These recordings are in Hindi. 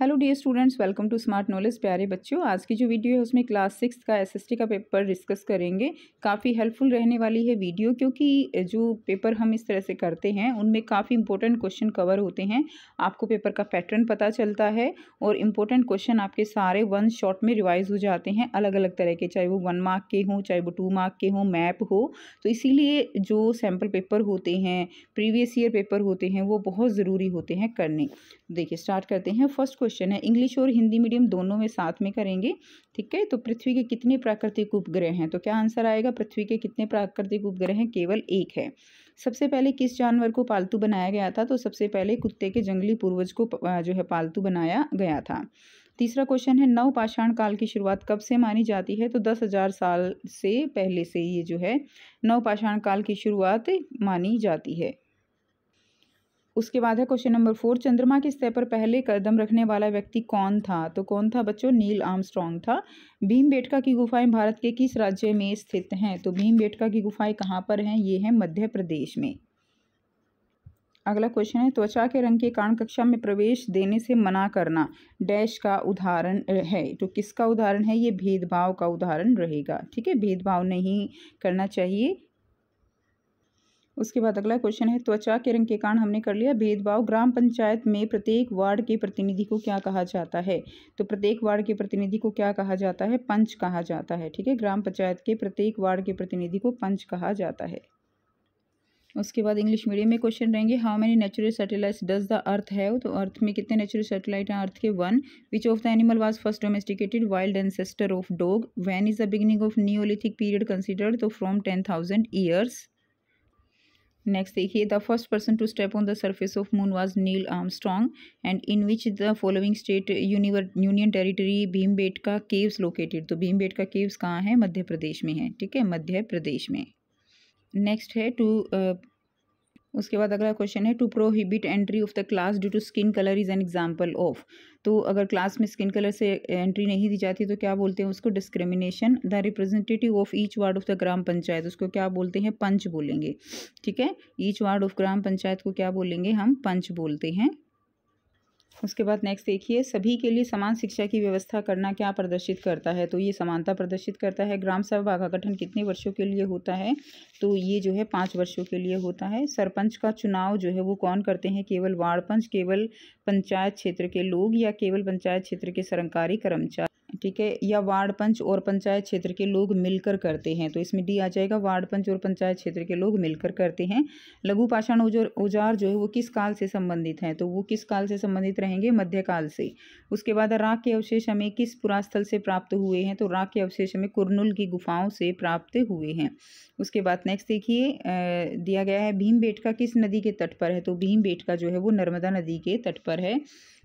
hello dear students welcome to smart knowledge प्यारे बच्चों आज की जो वीडियो है उसमें क्लास सिक्स का एसएसटी का पेपर डिस्कस करेंगे काफ़ी हेल्पफुल रहने वाली है वीडियो क्योंकि जो पेपर हम इस तरह से करते हैं उनमें काफ़ी इंपॉर्टेंट क्वेश्चन कवर होते हैं आपको पेपर का पैटर्न पता चलता है और इम्पोर्टेंट क्वेश्चन आपके सारे वन शॉट में रिवाइज हो जाते हैं अलग अलग तरह के चाहे वो वन मार्क के हों चाहे वो टू मार्क के हों मैप हो तो इसीलिए जो सैम्पल पेपर होते हैं प्रीवियस ईयर पेपर होते हैं वो बहुत ज़रूरी होते हैं करने देखिए स्टार्ट करते हैं फर्स्ट क्वेश्चन है इंग्लिश और हिंदी मीडियम दोनों में साथ में करेंगे ठीक है तो पृथ्वी के कितने प्राकृतिक उपग्रह हैं तो क्या आंसर आएगा पृथ्वी के कितने प्राकृतिक उपग्रह हैं केवल एक है सबसे पहले किस जानवर को पालतू बनाया गया था तो सबसे पहले कुत्ते के जंगली पूर्वज को जो है पालतू बनाया गया था तीसरा क्वेश्चन है नव पाषाण काल की शुरुआत कब से मानी जाती है तो दस हज़ार साल से पहले से ये जो है नव पाषाण काल की शुरुआत मानी जाती है उसके बाद है क्वेश्चन नंबर फोर चंद्रमा की सतह पर पहले कदम रखने वाला व्यक्ति कौन था तो कौन था बच्चों नील आर्मस्ट्रॉन्ग था बेटका की गुफाएं भारत के किस राज्य में स्थित हैं तो भीम बेटका की गुफाएं कहाँ पर हैं ये हैं मध्य प्रदेश में अगला क्वेश्चन है त्वचा के रंग के कारण कक्षा में प्रवेश देने से मना करना डैश का उदाहरण है तो किसका उदाहरण है ये भेदभाव का उदाहरण रहेगा ठीक है भेदभाव नहीं करना चाहिए उसके बाद अगला क्वेश्चन है त्वचा के रंग के कारण हमने कर लिया भेदभाव ग्राम पंचायत में प्रत्येक वार्ड के प्रतिनिधि को क्या कहा जाता है तो प्रत्येक वार्ड के प्रतिनिधि को क्या कहा जाता है पंच कहा जाता है ठीक है ग्राम पंचायत के प्रत्येक वार्ड के प्रतिनिधि को पंच कहा जाता है उसके बाद इंग्लिश मीडियम में क्वेश्चन रहेंगे how many natural satellites does the earth है तो अर्थ में कितने नेचुरल सैटेलाइट हैं अर्थ के one which of the animal was first domesticated wild ancestor of dog when is the beginning of neolithic period considered तो from ten thousand years next देखिए the first person to step on the surface of moon was Neil Strong and in which the following state यूनिवर यूनियन टेरिटरी का केव्स लोकेटेड तो भीम बेट का केव्स कहाँ है मध्य प्रदेश में है ठीक है मध्य प्रदेश में नेक्स्ट है टू उसके बाद अगला क्वेश्चन है to prohibit entry of the class due to skin colour is an example of तो अगर क्लास में स्किन कलर से एंट्री नहीं दी जाती तो क्या बोलते हैं उसको discrimination the representative of each ward of the gram panchayat उसको क्या बोलते हैं पंच बोलेंगे ठीक है each ward of gram panchayat को क्या बोलेंगे हम पंच बोलते हैं उसके बाद नेक्स्ट देखिए सभी के लिए समान शिक्षा की व्यवस्था करना क्या प्रदर्शित करता है तो ये समानता प्रदर्शित करता है ग्राम सभा का गठन कितने वर्षों के लिए होता है तो ये जो है पाँच वर्षों के लिए होता है सरपंच का चुनाव जो है वो कौन करते हैं केवल वार्ड पंच केवल पंचायत क्षेत्र के लोग या केवल पंचायत क्षेत्र के सरकारी कर्मचारी ठीक है या वार्ड पंच और पंचायत क्षेत्र के लोग मिलकर करते हैं तो इसमें डी आ जाएगा वार्ड पंच और पंचायत क्षेत्र के लोग मिलकर करते हैं लघु पाषाण औजार जो है वो किस काल से संबंधित हैं तो वो किस काल से संबंधित रहेंगे मध्यकाल से उसके बाद राग के अवशेष हमें किस पुरास्थल से प्राप्त हुए हैं तो राग के अवशेष हमें कुरनुल की गुफाओं से प्राप्त हुए हैं उसके बाद नेक्स्ट देखिए दिया गया है भीम बेटका किस नदी के तट पर है तो भीम बेटका जो है वो नर्मदा नदी के तट पर है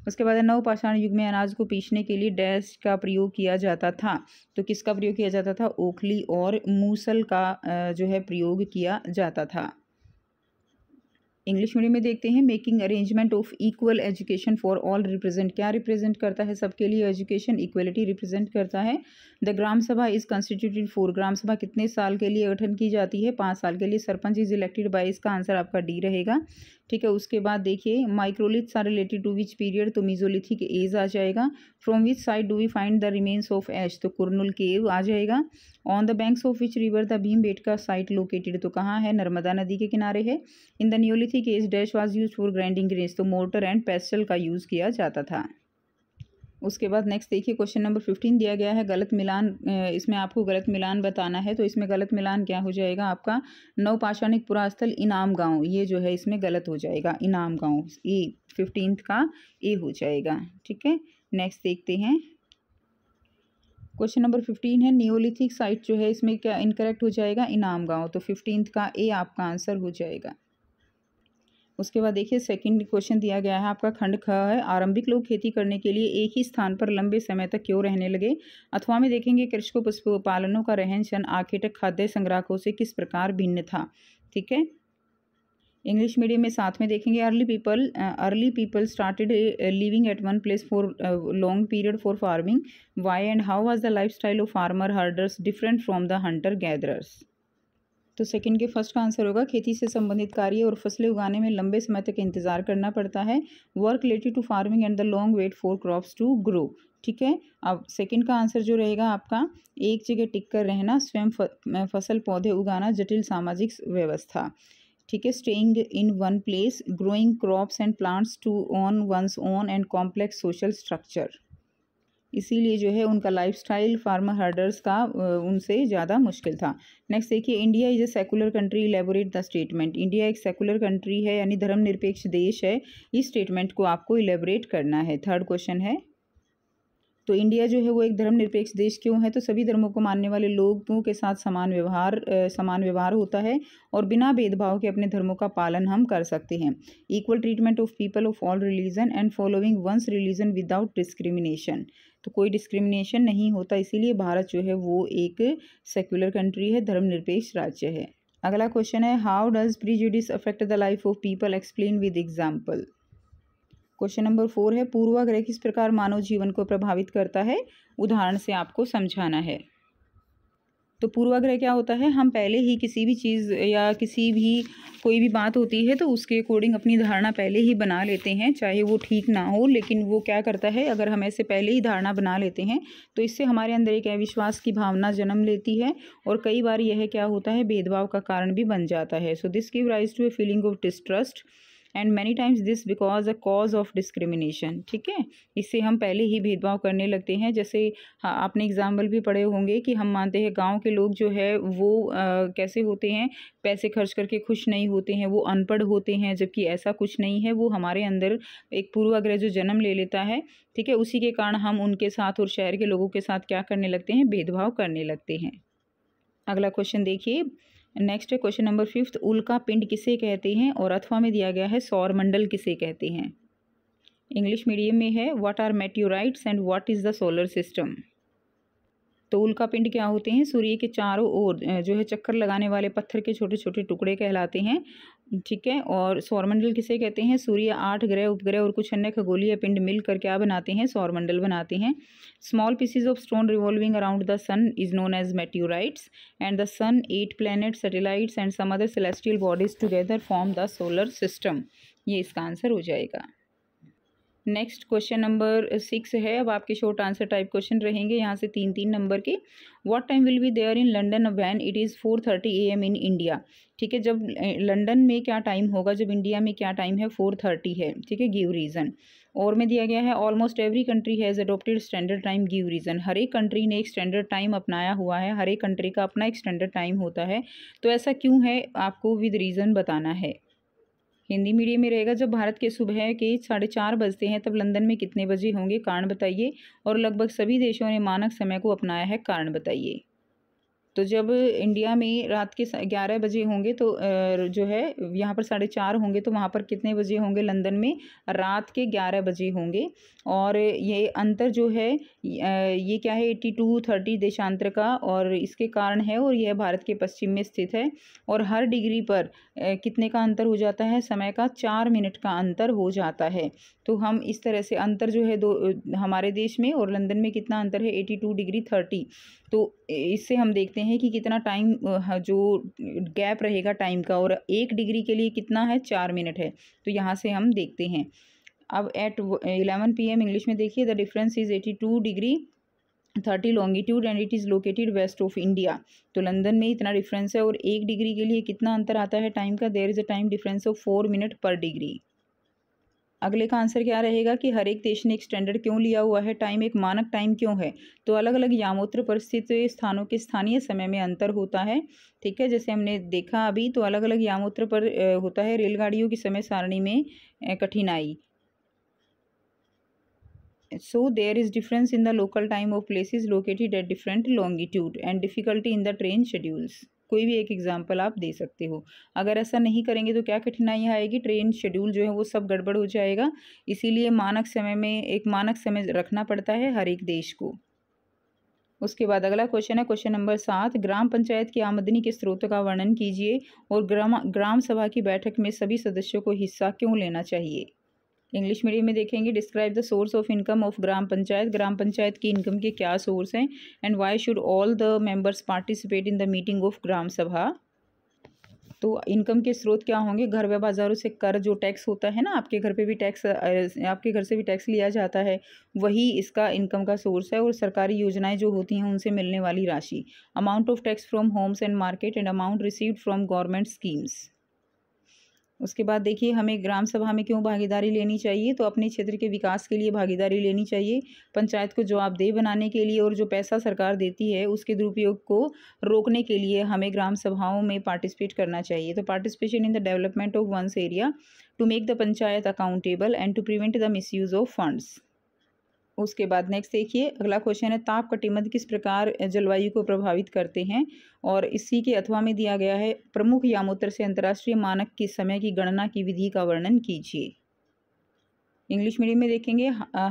उसके बाद नवपाषाण युग में अनाज को पीसने के लिए डैश का प्रयोग किया जाता था तो किसका प्रयोग किया जाता था ओखली और मूसल का जो है प्रयोग किया जाता था इंग्लिश मीडियम में देखते हैं making arrangement of equal education for all represent क्या रिप्रेजेंट करता है सबके लिए एजुकेशन इक्वलिटी रिप्रेजेंट करता है द ग्राम सभा इज कॉन्स्टिट्यूटेड फॉर ग्राम सभा कितने साल के लिए गठन की जाती है पाँच साल के लिए सरपंच इज इलेक्टेड बाई इसका आंसर आपका डी रहेगा ठीक है उसके बाद देखिए microliths are related to which period तो मिजोलिथिक एज आ जाएगा from which side do we find the remains of ash तो कुरनुल केव आ जाएगा on the banks of which river the Bhim Bet का साइट लोकेटेड तो कहाँ है नर्मदा नदी के किनारे है in the neolithic age dash was use for grinding grains तो मोटर एंड पेस्टल का यूज़ किया जाता था उसके बाद नेक्स्ट देखिए क्वेश्चन नंबर फिफ्टीन दिया गया है गलत मिलान इसमें आपको गलत मिलान बताना है तो इसमें गलत मिलान क्या हो जाएगा आपका नवपाषाणिक पुरास्थल इनाम गांव ये जो है इसमें गलत हो जाएगा इनाम गांव ए फिफ्टींथ का ए हो जाएगा ठीक है नेक्स्ट देखते हैं क्वेश्चन नंबर फिफ्टीन है नियोलिथिक साइट जो है इसमें क्या इनकरेक्ट हो जाएगा इनाम गाँव तो फिफ्टींथ का ए आपका आंसर हो जाएगा उसके बाद देखिए सेकंड क्वेश्चन दिया गया है आपका खंड ख है आरंभिक लोग खेती करने के लिए एक ही स्थान पर लंबे समय तक क्यों रहने लगे अथवा में देखेंगे कृषकों पशुपालनों का रहन सहन आखेटक खाद्य संग्राहकों से किस प्रकार भिन्न था ठीक है इंग्लिश मीडियम में साथ में देखेंगे early people early people started living at one place for long period for farming why and how was the life style of farmer herders different from the hunter gatherers तो सेकंड के फर्स्ट का आंसर होगा खेती से संबंधित कार्य और फसलें उगाने में लंबे समय तक इंतजार करना पड़ता है work related to farming and the long wait for crops to grow ठीक है अब सेकंड का आंसर जो रहेगा आपका एक जगह टिक कर रहना स्वयं फसल पौधे उगाना जटिल सामाजिक व्यवस्था ठीक है staying in one place growing crops and plants to on one's own and complex social structure इसीलिए जो है उनका लाइफस्टाइल फार्मर हर्डर्स का उनसे ज़्यादा मुश्किल था नेक्स्ट देखिए India is a secular country elaborate the statement India एक सेकुलर कंट्री है यानी धर्मनिरपेक्ष देश है इस स्टेटमेंट को आपको इलेबोरेट करना है थर्ड क्वेश्चन है तो इंडिया जो है वो एक धर्मनिरपेक्ष देश क्यों है तो सभी धर्मों को मानने वाले लोगों के साथ समान व्यवहार समान व्यवहार होता है और बिना भेदभाव के अपने धर्मों का पालन हम कर सकते हैं equal treatment of people of all religion and following one's religion without discrimination तो कोई डिस्क्रिमिनेशन नहीं होता इसीलिए भारत जो है वो एक सेक्युलर कंट्री है धर्मनिरपेक्ष राज्य है अगला क्वेश्चन है how does prejudice affect the life of people explain with example question number four है पूर्वाग्रह किस प्रकार मानव जीवन को प्रभावित करता है उदाहरण से आपको समझाना है तो पूर्वाग्रह क्या होता है हम पहले ही किसी भी चीज़ या किसी भी कोई भी बात होती है तो उसके अकॉर्डिंग अपनी धारणा पहले ही बना लेते हैं चाहे वो ठीक ना हो लेकिन वो क्या करता है अगर हम ऐसे पहले ही धारणा बना लेते हैं तो इससे हमारे अंदर एक अविश्वास की भावना जन्म लेती है और कई बार यह क्या होता है भेदभाव का कारण भी बन जाता है so this give rise to a feeling of distrust and many times this because a cause of discrimination ठीक है इससे हम पहले ही भेदभाव करने लगते हैं जैसे हाँ, आपने एग्जाम्पल भी पढ़े होंगे कि हम मानते हैं गाँव के लोग जो है वो आ, कैसे होते हैं पैसे खर्च करके खुश नहीं होते हैं वो अनपढ़ होते हैं जबकि ऐसा कुछ नहीं है वो हमारे अंदर एक पूर्वाग्रह जो जन्म ले लेता है ठीक है उसी के कारण हम उनके साथ और शहर के लोगों के साथ क्या करने लगते हैं भेदभाव करने लगते हैं अगला क्वेश्चन देखिए नेक्स्ट है क्वेश्चन नंबर फिफ्थ उल्का पिंड किसे कहते हैं और अथवा में दिया गया है सौर मंडल किसे कहते हैं इंग्लिश मीडियम में है what are meteorites and what is the solar system तो उल्का पिंड क्या होते हैं सूर्य के चारों ओर जो है चक्कर लगाने वाले पत्थर के छोटे छोटे टुकड़े कहलाते हैं ठीक है और सौरमंडल किसे कहते हैं सूर्य आठ ग्रह उपग्रह और कुछ अन्य खगोलीय पिंड मिलकर क्या बनाते हैं सौरमंडल बनाते हैं small pieces of stone revolving around the sun is known as meteorites and the sun eight planet satellites and some other celestial bodies together form the solar system ये इसका आंसर हो जाएगा नेक्स्ट क्वेश्चन नंबर सिक्स है अब आपके शॉर्ट आंसर टाइप क्वेश्चन रहेंगे यहाँ से तीन तीन नंबर के what time will be there in London when it is four thirty A M in India ठीक है जब लंडन में क्या टाइम होगा जब इंडिया में क्या टाइम है फोर थर्टी है ठीक है गिव रीज़न और में दिया गया है almost every country has adopted standard time give reason हर एक कंट्री ने एक स्टैंडर्ड टाइम अपनाया हुआ है हर एक कंट्री का अपना एक स्टैंडर्ड टाइम होता है तो ऐसा क्यों है आपको विद रीज़न बताना है हिंदी मीडियम में रहेगा जब भारत के सुबह के साढ़े चार बजते हैं तब लंदन में कितने बजे होंगे कारण बताइए और लगभग सभी देशों ने मानक समय को अपनाया है कारण बताइए तो जब इंडिया में रात के ग्यारह बजे होंगे तो जो है यहाँ पर साढ़े चार होंगे तो वहाँ पर कितने बजे होंगे लंदन में रात के ग्यारह बजे होंगे और ये अंतर जो है ये क्या है एट्टी टू थर्टी देशांतर का और इसके कारण है और यह भारत के पश्चिम में स्थित है और हर डिग्री पर कितने का अंतर हो जाता है समय का चार मिनट का अंतर हो जाता है तो हम इस तरह से अंतर जो है दो हमारे देश में और लंदन में कितना अंतर है एटी टू डिग्री थर्टी तो इससे हम देखते हैं कि कितना टाइम जो गैप रहेगा टाइम का और एक डिग्री के लिए कितना है चार मिनट है तो यहाँ से हम देखते हैं अब at eleven P M English में देखिए the difference is eighty two degree thirty longitude and it is located west of India तो लंदन में इतना डिफरेंस है और एक डिग्री के लिए कितना अंतर आता है टाइम का there is a time difference of four minute per degree अगले का आंसर क्या रहेगा कि हर एक देश ने एक स्टैंडर्ड क्यों लिया हुआ है टाइम एक मानक टाइम क्यों है तो अलग अलग यामोत्र पर स्थित स्थानों के स्थानीय समय में अंतर होता है ठीक है जैसे हमने देखा अभी तो अलग अलग यामोत्र पर होता है रेलगाड़ियों की समय सारणी में कठिनाई so there is difference in the local time of places located at different longitude and difficulty in the train schedules कोई भी एक एग्ज़ाम्पल आप दे सकते हो अगर ऐसा नहीं करेंगे तो क्या कठिनाई आएगी ट्रेन शेड्यूल जो है वो सब गड़बड़ हो जाएगा इसीलिए मानक समय में एक मानक समय रखना पड़ता है हर एक देश को उसके बाद अगला क्वेश्चन है क्वेश्चन नंबर सात ग्राम पंचायत की आमदनी के स्रोत का वर्णन कीजिए और ग्राम ग्राम सभा की बैठक में सभी सदस्यों को हिस्सा क्यों लेना चाहिए इंग्लिश मीडियम में देखेंगे describe the source of income of gram panchayat gram panchayat की इनकम के क्या सोर्स हैं and why should all the members participate in the meeting of gram sabha तो इनकम के स्रोत क्या होंगे घर व बाज़ारों से कर जो टैक्स होता है ना आपके घर पे भी टैक्स आपके घर से भी टैक्स लिया जाता है वही इसका इनकम का सोर्स है और सरकारी योजनाएं जो होती हैं उनसे मिलने वाली राशि amount of tax from homes and market and amount received from government schemes उसके बाद देखिए हमें ग्राम सभा में क्यों भागीदारी लेनी चाहिए तो अपने क्षेत्र के विकास के लिए भागीदारी लेनी चाहिए पंचायत को जवाबदेह बनाने के लिए और जो पैसा सरकार देती है उसके दुरुपयोग को रोकने के लिए हमें ग्राम सभाओं में पार्टिसिपेट करना चाहिए तो participation in the development of one's area to make the panchayat accountable and to prevent the misuse of funds उसके बाद नेक्स्ट देखिए अगला क्वेश्चन है ताप कटिबंध किस प्रकार जलवायु को प्रभावित करते हैं और इसी के अथवा में दिया गया है प्रमुख यामोत्तर से अंतर्राष्ट्रीय मानक के समय की गणना की विधि का वर्णन कीजिए इंग्लिश मीडियम में देखेंगे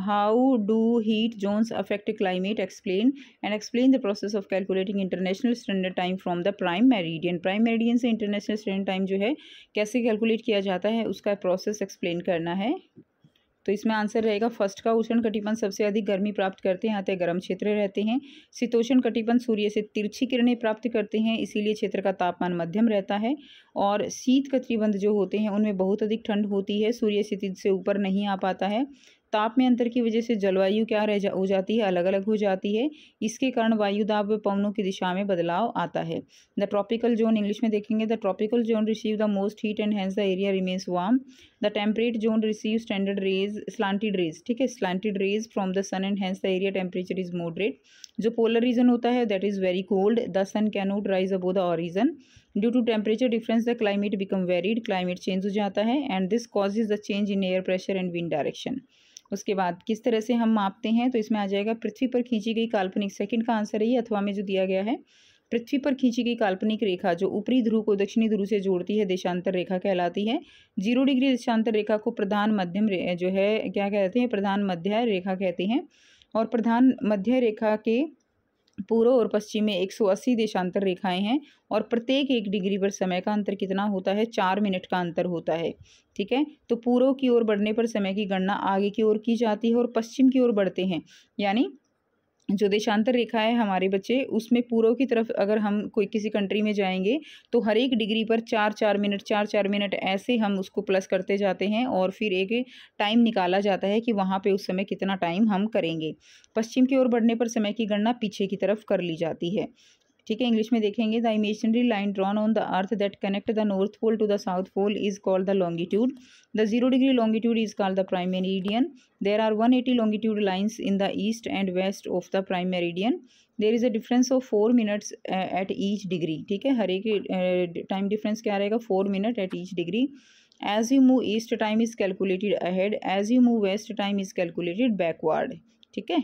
how do heat zones affect climate explain and explain the process of calculating international standard time from the prime meridian prime meridian से इंटरनेशनल स्टैंडर्ड टाइम जो है कैसे कैलकुलेट किया जाता है उसका प्रोसेस एक्सप्लेन करना है तो इसमें आंसर रहेगा फर्स्ट का उष्ण कटिबंध सबसे अधिक गर्मी प्राप्त करते हैं अतः गर्म क्षेत्र रहते हैं शीतोषण कटिबंध सूर्य से तिरछी किरणें प्राप्त करते हैं इसीलिए क्षेत्र का तापमान मध्यम रहता है और शीत कटिबंध जो होते हैं उनमें बहुत अधिक ठंड होती है सूर्य स्थिति से ऊपर नहीं आ पाता है ताप में अंतर की वजह से जलवायु क्या रह जा हो जाती है अलग अलग हो जाती है इसके कारण वायु दाब पवनों की दिशा में बदलाव आता है द ट्रॉपिकल जोन इंग्लिश में देखेंगे the tropical zone receive the most heat and hence the area remains warm the temperate zone receive standard rays slanted rays ठीक है slanted rays from the sun and hence the area temperature is moderate जो पोलर रीजन होता है that is very cold the sun cannot rise above the horizon due to temperature difference the climate become varied climate change हो जाता है and this is the change in air pressure and wind direction उसके बाद किस तरह से हम मापते हैं तो इसमें आ जाएगा पृथ्वी पर खींची गई काल्पनिक सेकंड का आंसर है ये अथवा में जो दिया गया है पृथ्वी पर खींची गई काल्पनिक रेखा जो ऊपरी ध्रुव को दक्षिणी ध्रुव से जोड़ती है देशांतर रेखा कहलाती है जीरो डिग्री देशांतर रेखा को प्रधान मध्यम जो है क्या कहते हैं प्रधान मध्य रेखा कहते हैं और प्रधान मध्य रेखा के पूर्व और पश्चिम में 180 देशांतर रेखाएं हैं और प्रत्येक एक डिग्री पर समय का अंतर कितना होता है चार मिनट का अंतर होता है ठीक है तो पूर्व की ओर बढ़ने पर समय की गणना आगे की ओर की जाती है और पश्चिम की ओर बढ़ते हैं यानी जो देशांतर रेखा है हमारे बच्चे उसमें पूर्व की तरफ अगर हम कोई किसी कंट्री में जाएंगे तो हर एक डिग्री पर चार चार मिनट चार चार मिनट ऐसे हम उसको प्लस करते जाते हैं और फिर एक टाइम निकाला जाता है कि वहाँ पे उस समय कितना टाइम हम करेंगे पश्चिम की ओर बढ़ने पर समय की गणना पीछे की तरफ कर ली जाती है ठीक है इंग्लिश में देखेंगे the imaginary line drawn on the earth that connect the north pole to the south pole is called the longitude the zero degree longitude is called the prime meridian there are one eighty longitude lines in the east and west of the prime meridian there is a difference of four minutes at each degree ठीक है हर एक टाइम uh, डिफरेंस क्या रहेगा four minute eight each degree as you move east time is calculated ahead as you move west time is calculated backward ठीक है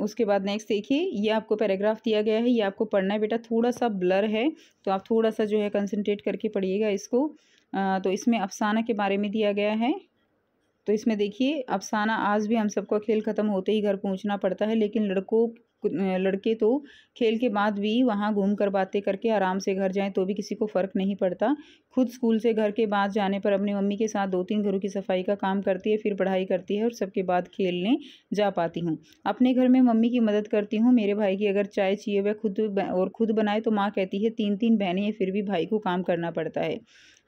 उसके बाद नेक्स्ट देखिए ये आपको पैराग्राफ दिया गया है ये आपको पढ़ना है बेटा थोड़ा सा ब्लर है तो आप थोड़ा सा जो है कंसनट्रेट करके पढ़िएगा इसको आ, तो इसमें अफसाना के बारे में दिया गया है तो इसमें देखिए अफसाना आज भी हम सबको खेल ख़त्म होते ही घर पहुंचना पड़ता है लेकिन लड़कों लड़के तो खेल के बाद भी वहाँ घूम कर बातें करके आराम से घर जाएं तो भी किसी को फ़र्क नहीं पड़ता खुद स्कूल से घर के बाद जाने पर अपनी मम्मी के साथ दो तीन घरों की सफाई का काम करती है फिर पढ़ाई करती है और सबके बाद खेलने जा पाती हूँ अपने घर में मम्मी की मदद करती हूँ मेरे भाई की अगर चाय चाहिए वह खुद और खुद बनाए तो माँ कहती है तीन तीन बहनें फिर भी भाई को काम करना पड़ता है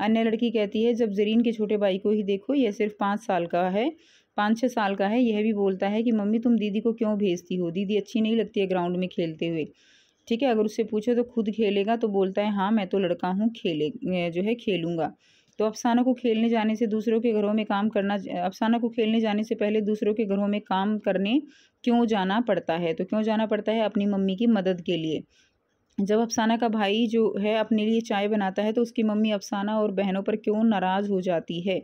अन्य लड़की कहती है जब जरीन के छोटे भाई को ही देखो यह सिर्फ पाँच साल का है पाँच छः साल का है यह भी बोलता है कि मम्मी तुम दीदी को क्यों भेजती हो दीदी अच्छी नहीं लगती है ग्राउंड में खेलते हुए ठीक है अगर उससे पूछो तो खुद खेलेगा तो बोलता है हाँ मैं तो लड़का हूँ खेले जो है खेलूँगा तो अफसाना को खेलने जाने से दूसरों के घरों में काम करना अफसाना को खेलने जाने से पहले दूसरों के घरों में काम करने क्यों जाना पड़ता है तो क्यों जाना पड़ता है अपनी मम्मी की मदद के लिए जब अफसाना का भाई जो है अपने लिए चाय बनाता है तो उसकी मम्मी अफसाना और बहनों पर क्यों नाराज़ हो जाती है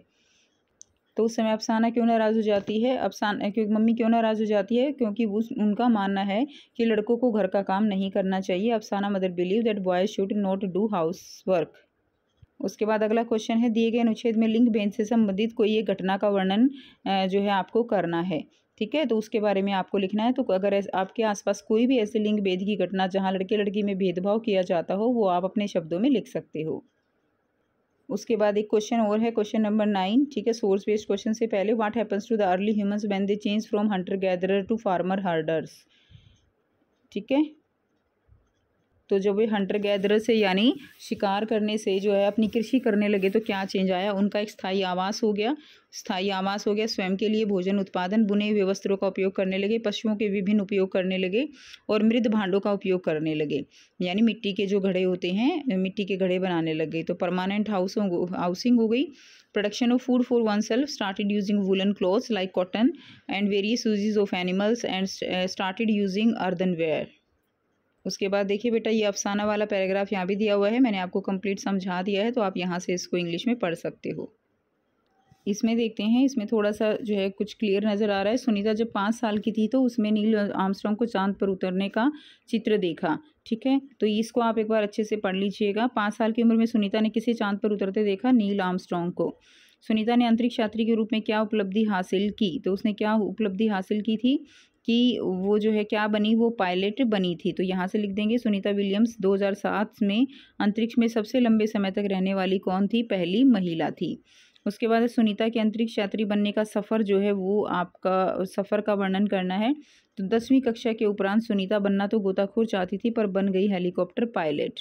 तो उस समय अफसाना क्यों नाराज़ हो जाती है अफसाना क्योंकि मम्मी क्यों नाराज़ हो जाती है क्योंकि उस उनका मानना है कि लड़कों को घर का काम नहीं करना चाहिए Afsana mother believe that boy should not do house work उसके बाद अगला क्वेश्चन है दिए गए अनुच्छेद में लिंग बेंच से संबंधित कोई एक घटना का वर्णन जो है आपको करना है ठीक है तो उसके बारे में आपको लिखना है तो अगर आपके आसपास कोई भी ऐसे लिंग भेद की घटना जहाँ लड़के लड़की में भेदभाव किया जाता हो वो आप अपने शब्दों में लिख सकते हो उसके बाद एक क्वेश्चन और है क्वेश्चन नंबर नाइन ठीक है सोर्स बेस्ड क्वेश्चन से पहले what happens to the early humans when they change from hunter gatherer to farmer herders ठीक है तो जब वे हंटर गैदर से यानी शिकार करने से जो है अपनी कृषि करने लगे तो क्या चेंज आया उनका एक स्थायी आवास हो गया स्थायी आवास हो गया स्वयं के लिए भोजन उत्पादन बुने हुए वस्त्रों का उपयोग करने लगे पशुओं के विभिन्न उपयोग करने लगे और मृद भांडों का उपयोग करने लगे यानी मिट्टी के जो घड़े होते हैं मिट्टी के घड़े बनाने लगे तो परमानेंट हाउस हाउसिंग हो गई production of food for one self started using woolen clothes like cotton and various uses of animals and started using earthenware उसके बाद देखिए बेटा ये अफसाना वाला पैराग्राफ यहाँ भी दिया हुआ है मैंने आपको कंप्लीट समझा दिया है तो आप यहाँ से इसको इंग्लिश में पढ़ सकते हो इसमें देखते हैं इसमें थोड़ा सा जो है कुछ क्लियर नज़र आ रहा है सुनीता जब पाँच साल की थी तो उसमें नील आमस्ट्रॉन्ग को चांद पर उतरने का चित्र देखा ठीक है तो इसको आप एक बार अच्छे से पढ़ लीजिएगा पाँच साल की उम्र में सुनीता ने किसे चांद पर उतरते देखा नील आमस्ट्रॉन्ग को सुनीता ने अंतरिक्ष यात्री के रूप में क्या उपलब्धि हासिल की तो उसने क्या उपलब्धि हासिल की थी कि वो जो है क्या बनी वो पायलट बनी थी तो यहाँ से लिख देंगे सुनीता विलियम्स 2007 में अंतरिक्ष में सबसे लंबे समय तक रहने वाली कौन थी पहली महिला थी उसके बाद सुनीता के अंतरिक्ष यात्री बनने का सफ़र जो है वो आपका सफ़र का वर्णन करना है तो दसवीं कक्षा के उपरांत सुनीता बनना तो गोताखोर चाहती थी पर बन गई हेलीकॉप्टर पायलट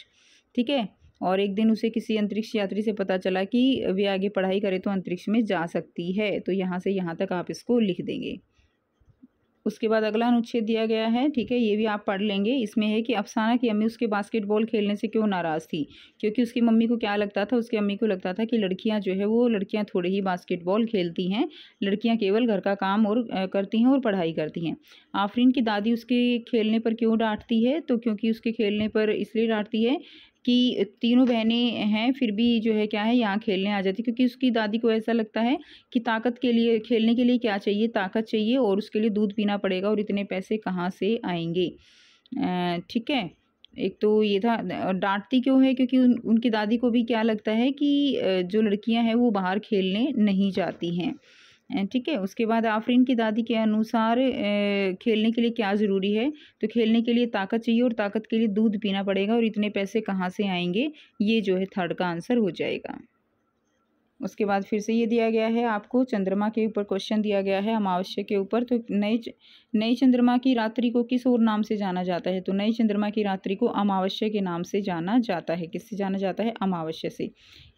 ठीक है और एक दिन उसे किसी अंतरिक्ष यात्री से पता चला कि वे आगे पढ़ाई करें तो अंतरिक्ष में जा सकती है तो यहाँ से यहाँ तक आप इसको लिख देंगे उसके बाद अगला अनुच्छेद दिया गया है ठीक है ये भी आप पढ़ लेंगे इसमें है कि अफसाना की अम्मी उसके बास्केटबॉल खेलने से क्यों नाराज़ थी क्योंकि उसकी मम्मी को क्या लगता था उसकी अम्मी को लगता था कि लड़कियां जो है वो लड़कियां थोड़ी ही बास्केटबॉल खेलती हैं लड़कियां केवल घर का काम और करती हैं और पढ़ाई करती हैं आफरीन की दादी उसके खेलने पर क्यों डांटती है तो क्योंकि उसके खेलने पर इसलिए डांटती है कि तीनों बहनें हैं फिर भी जो है क्या है यहाँ खेलने आ जाती क्योंकि उसकी दादी को ऐसा लगता है कि ताकत के लिए खेलने के लिए क्या चाहिए ताकत चाहिए और उसके लिए दूध पीना पड़ेगा और इतने पैसे कहाँ से आएंगे ठीक है एक तो ये था डांटती क्यों है क्योंकि उन, उनकी दादी को भी क्या लगता है कि जो लड़कियां हैं वो बाहर खेलने नहीं जाती हैं ठीक है उसके बाद आफरीन की दादी के अनुसार खेलने के लिए क्या ज़रूरी है तो खेलने के लिए ताकत चाहिए और ताकत के लिए दूध पीना पड़ेगा और इतने पैसे कहाँ से आएंगे ये जो है थर्ड का आंसर हो जाएगा उसके बाद फिर से ये दिया गया है आपको चंद्रमा के ऊपर क्वेश्चन दिया गया है अमावस्या के ऊपर तो नई नई चंद्रमा की रात्रि को किस और नाम से जाना जाता है तो नई चंद्रमा की रात्रि को अमावस्या के नाम से जाना जाता है किससे जाना जाता है अमावस्या से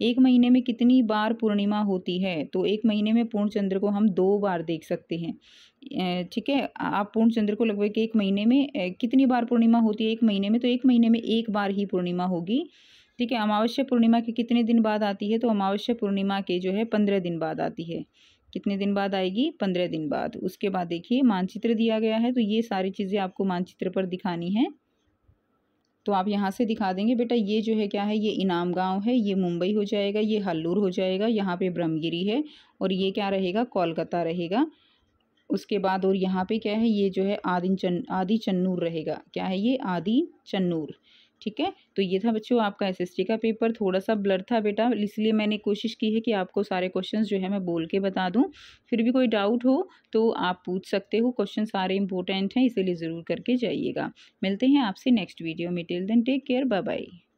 एक महीने में कितनी बार पूर्णिमा होती है तो एक महीने में पूर्ण चंद्र को हम दो बार देख सकते हैं ठीक है आप पूर्ण चंद्र को लगभग एक महीने में कितनी बार पूर्णिमा होती है एक महीने में तो एक महीने में एक बार ही पूर्णिमा होगी ठीक है अमावस्या पूर्णिमा के कितने दिन बाद आती है तो अमावस्या पूर्णिमा के जो है पंद्रह दिन बाद आती है कितने दिन बाद आएगी पंद्रह दिन बाद उसके बाद देखिए मानचित्र दिया गया है तो ये सारी चीज़ें आपको मानचित्र पर दिखानी है तो आप यहाँ से दिखा देंगे बेटा ये जो है क्या है ये इनाम गांव है ये मुंबई हो जाएगा ये हल्लूर हो जाएगा यहाँ पे ब्रह्मगिरी है और ये क्या रहेगा कोलकाता रहेगा उसके बाद और यहाँ पे क्या है ये जो है आदि चन आदि चन्नूर रहेगा क्या है ये आदि चन्नूर ठीक है तो ये था बच्चों आपका एसएसटी का पेपर थोड़ा सा ब्लर था बेटा इसलिए मैंने कोशिश की है कि आपको सारे क्वेश्चंस जो है मैं बोल के बता दूं फिर भी कोई डाउट हो तो आप पूछ सकते हो क्वेश्चन सारे इंपॉर्टेंट हैं इसीलिए ज़रूर करके जाइएगा मिलते हैं आपसे नेक्स्ट वीडियो में till then take care bye bye